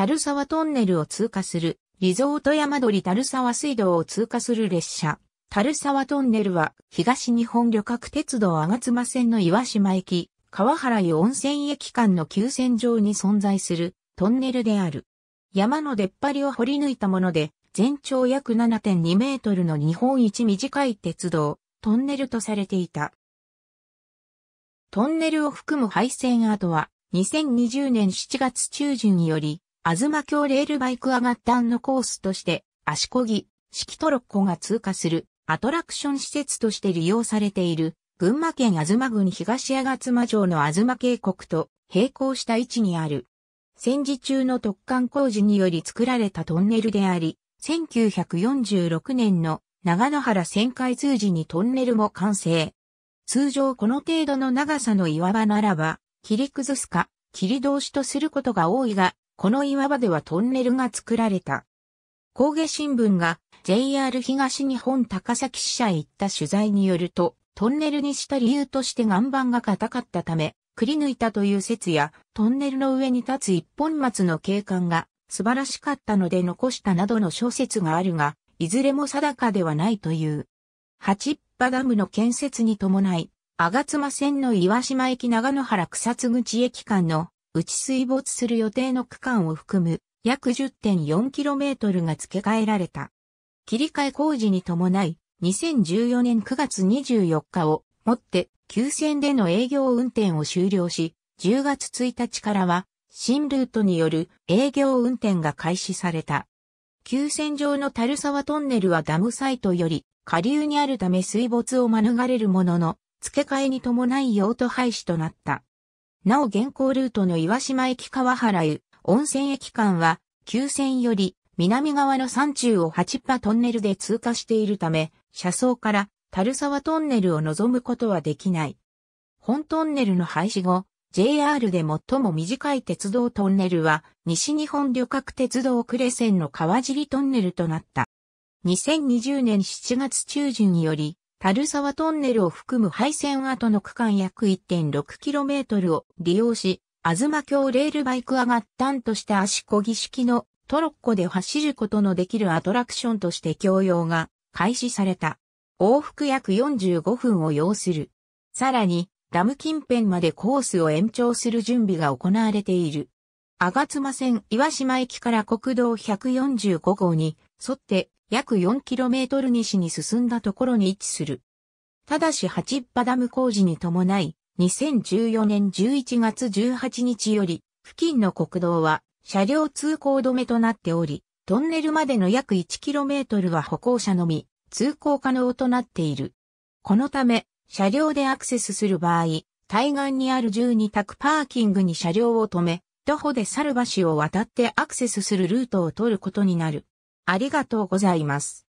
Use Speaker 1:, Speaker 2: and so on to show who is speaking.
Speaker 1: 樽沢トンネルを通過する、リゾート山鳥樽沢水道を通過する列車。樽沢トンネルは、東日本旅客鉄道吾妻線の岩島駅、川原湯温泉駅間の急線上に存在するトンネルである。山の出っ張りを掘り抜いたもので、全長約7.2メートルの日本一短い鉄道、トンネルとされていた。トンネルを含む廃線跡は、2020年7月中旬より、東京レールバイク上がったんのコースとして、足こぎ、式トロッコが通過するアトラクション施設として利用されている、群馬県東郡東吾妻城の東渓谷と並行した位置にある。戦時中の突貫工事により作られたトンネルであり、1946年の長野原旋回通時にトンネルも完成。通常この程度の長さの岩場ならば、切り崩すか、切り通しとすることが多いが、この岩場ではトンネルが作られた。工芸新聞が JR 東日本高崎支社へ行った取材によると、トンネルにした理由として岩盤が硬かったため、くり抜いたという説や、トンネルの上に立つ一本松の景観が素晴らしかったので残したなどの小説があるが、いずれも定かではないという。八っ端ダムの建設に伴い、あがつま線の岩島駅長野原草津口駅間の内水没する予定の区間を含む約 10.4km が付け替えられた。切り替え工事に伴い、2014年9月24日をもって急線での営業運転を終了し、10月1日からは新ルートによる営業運転が開始された。急線上の樽沢トンネルはダムサイトより下流にあるため水没を免れるものの、付け替えに伴い用途廃止となった。なお現行ルートの岩島駅川原湯、温泉駅間は、急線より南側の山中を8波トンネルで通過しているため、車窓から樽沢トンネルを望むことはできない。本トンネルの廃止後、JR で最も短い鉄道トンネルは、西日本旅客鉄道呉線の川尻トンネルとなった。2020年7月中旬より、樽沢トンネルを含む廃線跡の区間約 1.6km を利用し、東京レールバイク上がったんとした足漕ぎ式のトロッコで走ることのできるアトラクションとして供用が開始された。往復約45分を要する。さらに、ダム近辺までコースを延長する準備が行われている。吾妻線岩島駅から国道145号に沿って約 4km 西に進んだところに位置する。ただし八ッパダム工事に伴い、2014年11月18日より、付近の国道は車両通行止めとなっており、トンネルまでの約 1km は歩行者のみ、通行可能となっている。このため、車両でアクセスする場合、対岸にある12択パーキングに車両を止め、徒歩でサルバを渡ってアクセスするルートを取ることになる。ありがとうございます。